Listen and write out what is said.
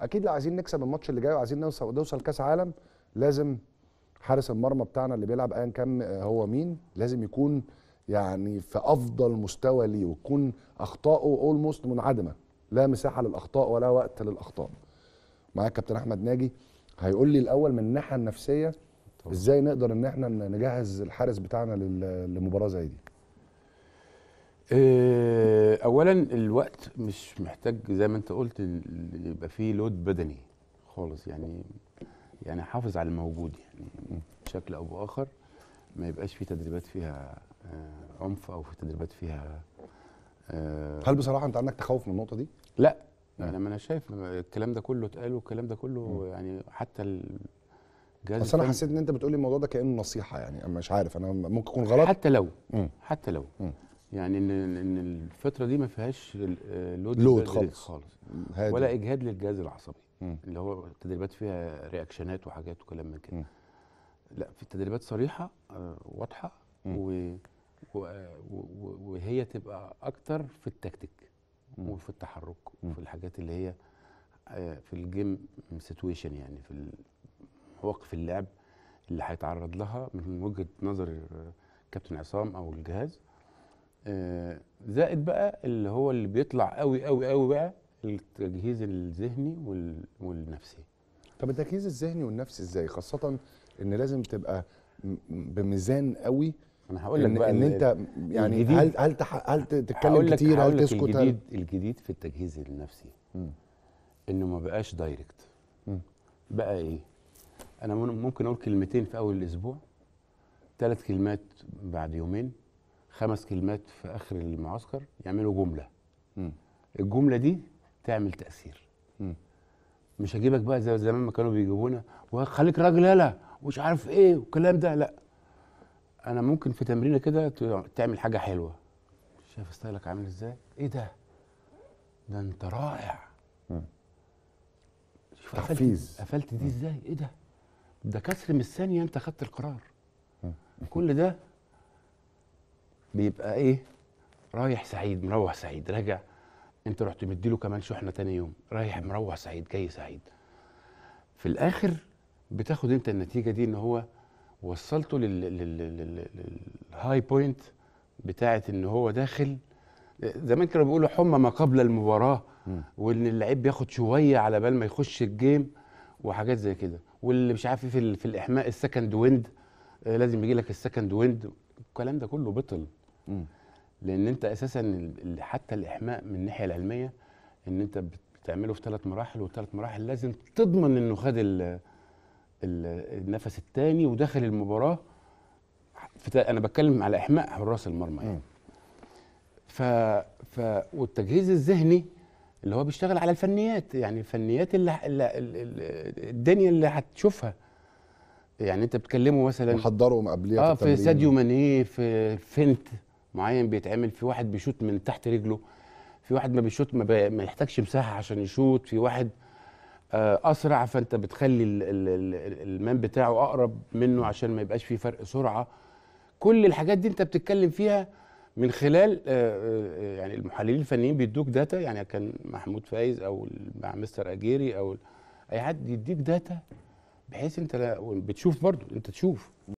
اكيد لو عايزين نكسب الماتش اللي جاي وعايزين نوصل نوصل كاس عالم لازم حارس المرمى بتاعنا اللي بيلعب ايا كان آه، هو مين لازم يكون يعني في افضل مستوى ليه وتكون اخطائه اولموست منعدمه لا مساحه للاخطاء ولا وقت للاخطاء معاك كابتن احمد ناجي هيقول لي الاول من الناحيه النفسيه طبعا. ازاي نقدر ان احنا نجهز الحارس بتاعنا لمباراه زي دي آه، اولا الوقت مش محتاج زي ما انت قلت يبقى فيه لود بدني خالص يعني يعني حافظ على الموجود يعني بشكل او باخر ما يبقاش في تدريبات فيها آه، عنف او في تدريبات فيها آه، هل بصراحه انت عندك تخوف من النقطه دي؟ لا انا ما انا شايف الكلام ده كله اتقال والكلام ده كله يعني حتى الجهاز بس انا حسيت ان انت بتقولي الموضوع ده كانه نصيحه يعني انا مش عارف انا ممكن اكون غلط حتى لو حتى لو يعني ان ان الفتره دي ما فيهاش آه، لود لود خالص خالص ولا اجهاد للجهاز العصبي م. اللي هو تدريبات فيها رياكشنات وحاجات وكلام من كده لا في تدريبات صريحه آه، واضحه و... آه، و... و... وهي تبقى اكتر في التكتيك وفي التحرك وفي الحاجات اللي هي في الجيم سيتويشن يعني في مواقف اللعب اللي هيتعرض لها من وجهه نظر كابتن عصام او الجهاز آه، زائد بقى اللي هو اللي بيطلع قوي قوي قوي بقى التجهيز الذهني والنفسي طب التجهيز الذهني والنفسي ازاي خاصه ان لازم تبقى بميزان قوي انا هقول لك بقى ان انت يعني هل هل هل تتكلم كتير هل تسكت الجديد الجديد في التجهيز النفسي م. انه ما بقاش دايركت م. بقى ايه انا ممكن اقول كلمتين في اول الاسبوع ثلاث كلمات بعد يومين خمس كلمات في اخر المعسكر يعملوا جمله م. الجمله دي تعمل تاثير م. مش هجيبك بقى زي زمان ما كانوا بيجيبونا وخليك راجل يالا ومش عارف ايه والكلام ده لا انا ممكن في تمرينه كده تعمل حاجه حلوه شايف ستايلك عامل ازاي ايه ده ده انت رائع شوف تحفيز قفلت دي ازاي ايه ده ده كسر من الثانيه انت خدت القرار كل ده بيبقى ايه رايح سعيد مروح سعيد راجع انت رحت مديله كمان شحنه تاني يوم رايح مروح سعيد جاي سعيد في الاخر بتاخد انت النتيجه دي ان هو وصلته للهاي بوينت بتاعه ان هو داخل زمان كانوا بيقولوا حمى ما قبل المباراه وان اللعيب بياخد شويه على بال ما يخش الجيم وحاجات زي كده واللي مش عارف إيه في, في الاحماء السكند ويند آه، لازم يجي لك السكند ويند الكلام ده كله بطل لان انت اساسا حتى الاحماء من الناحيه العلميه ان انت بتعمله في ثلاث مراحل والثلاث مراحل لازم تضمن انه خد النفس الثاني ودخل المباراه انا بتكلم على احماء حراس المرمى يعني ف, ف والتجهيز الذهني اللي هو بيشتغل على الفنيات يعني الفنيات اللي, اللي الدنيا اللي هتشوفها يعني انت بتكلمه مثلا محضره قبليه اه في, ساديو ماني في فنت معين بيتعمل في واحد بيشوط من تحت رجله في واحد ما بيشوط ما, بي... ما يحتاجش مساحه عشان يشوط في واحد آه، اسرع فانت بتخلي المان بتاعه اقرب منه عشان ما يبقاش في فرق سرعه كل الحاجات دي انت بتتكلم فيها من خلال آه، آه، يعني المحللين الفنيين بيدوك داتا يعني كان محمود فايز او مع مستر اجيري او اي حد يديك داتا بحيث انت بتشوف برضو انت تشوف